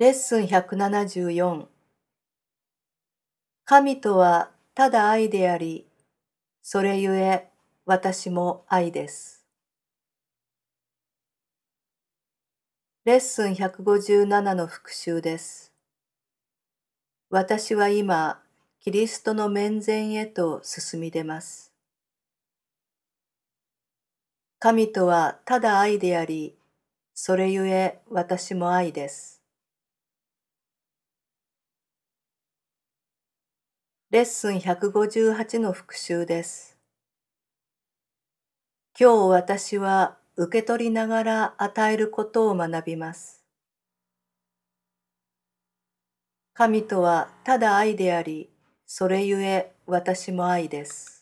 レッスン174神とはただ愛であり、それゆえ私も愛です。レッスン157の復習です。私は今、キリストの面前へと進み出ます。神とはただ愛であり、それゆえ私も愛です。レッスン158の復習です。今日私は受け取りながら与えることを学びます。神とはただ愛であり、それゆえ私も愛です。